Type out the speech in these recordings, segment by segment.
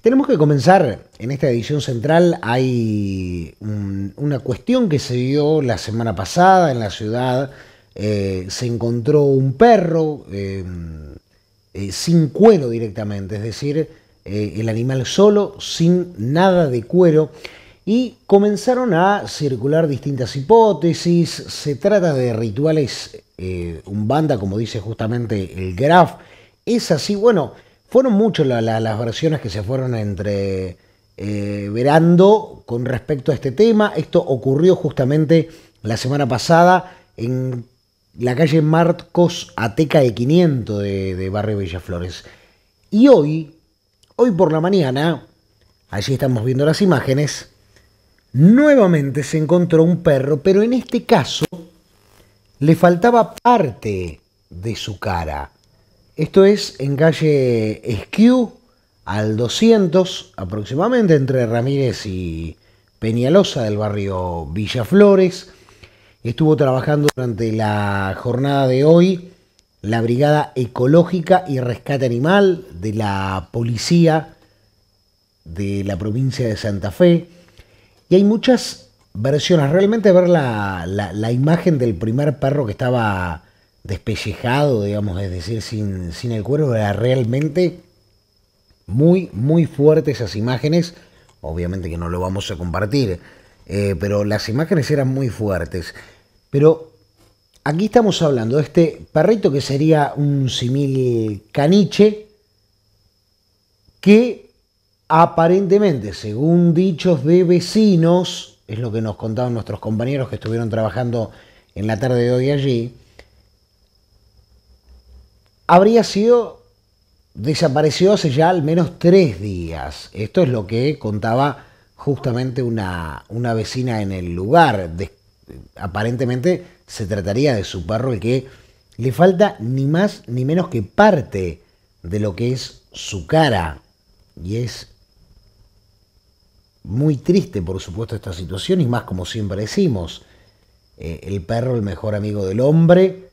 Tenemos que comenzar en esta edición central. Hay una cuestión que se dio la semana pasada en la ciudad. Eh, se encontró un perro em, eh, sin cuero directamente, es decir, eh, el animal solo, sin nada de cuero. Y comenzaron a circular distintas hipótesis. Se trata de rituales, un banda, como dice justamente el Graf. Es así, bueno. Fueron muchas las versiones que se fueron entre eh, verando con respecto a este tema. Esto ocurrió justamente la semana pasada en la calle Marcos Ateca de 500 de, de Barrio Flores. Y hoy, hoy por la mañana, allí estamos viendo las imágenes, nuevamente se encontró un perro, pero en este caso le faltaba parte de su cara. Esto es en calle Esquiu, al 200 aproximadamente, entre Ramírez y Peñalosa del barrio Villa Flores. Estuvo trabajando durante la jornada de hoy la Brigada Ecológica y Rescate Animal de la Policía de la provincia de Santa Fe. Y hay muchas versiones. Realmente ver la, la imagen del primer perro que estaba despellejado, digamos, es decir, sin, el cuero, era realmente muy, muy fuerte esas imágenes. Obviamente que no lo vamos a compartir, eh, pero las imágenes eran muy fuertes. Pero aquí estamos hablando de este perrito que sería un simil caniche, que aparentemente, según dichos de vecinos, es lo que nos contaban nuestros compañeros que estuvieron trabajando en la tarde de hoy allí, habría sido desaparecido hace ya al menos tres días. Esto es lo que contaba justamente una, una vecina en el lugar. aparentemente se trataría de su perro, el que le falta ni más ni menos que parte de lo que es su cara. Y es muy triste, por supuesto, esta situación, y más como siempre decimos, eh, el perro, el mejor amigo del hombre,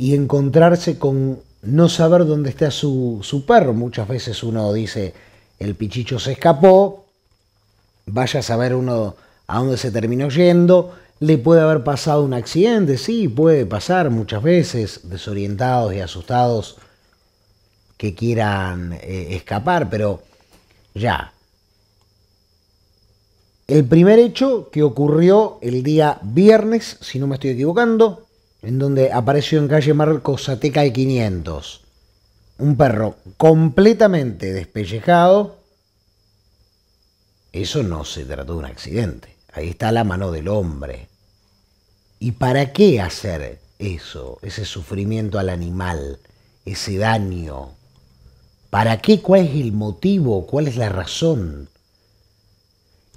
y encontrarse con no saber dónde está su, su perro. Muchas veces uno dice, el pichicho se escapó, vaya a saber uno a dónde se terminó yendo, le puede haber pasado un accidente, sí, puede pasar muchas veces, desorientados y asustados que quieran eh, escapar, pero ya. El primer hecho que ocurrió el día viernes, si no me estoy equivocando, en donde apareció en calle Marcos Ateca y 500. Un perro completamente despellejado. Eso no se trató de un accidente. Ahí está la mano del hombre. ¿Y para qué hacer eso, ese sufrimiento al animal, ese daño? ¿Para qué? ¿Cuál es el motivo? ¿Cuál es la razón?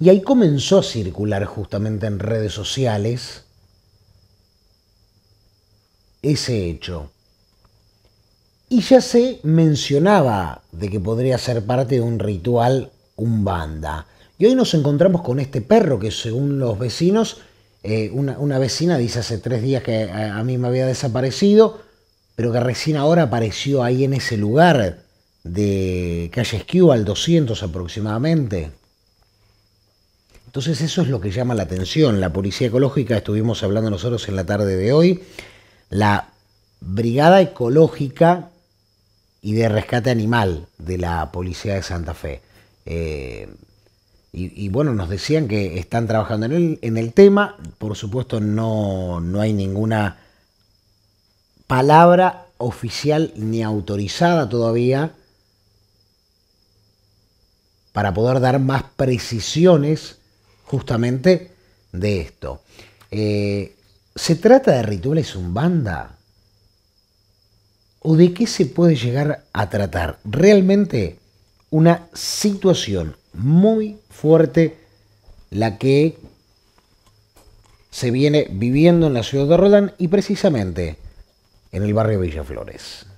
Y ahí comenzó a circular justamente en redes sociales ese hecho. Y ya se mencionaba de que podría ser parte de un ritual umbanda. Y hoy nos encontramos con este perro que según los vecinos, eh, una, vecina dice hace tres días que a, mí me había desaparecido, pero que recién ahora apareció ahí en ese lugar de calle Esquiva al 200 aproximadamente. Entonces eso es lo que llama la atención. La policía ecológica estuvimos hablando nosotros en la tarde de hoy la Brigada Ecológica y de Rescate Animal de la Policía de Santa Fe. Eh, y, bueno, nos decían que están trabajando en el, tema. Por supuesto, no, no hay ninguna palabra oficial ni autorizada todavía para poder dar más precisiones justamente de esto. Eh, ¿Se trata de rituales umbanda? ¿O de qué se puede llegar a tratar? Realmente una situación muy fuerte la que se viene viviendo en la ciudad de Rodán y precisamente en el barrio de Villaflores.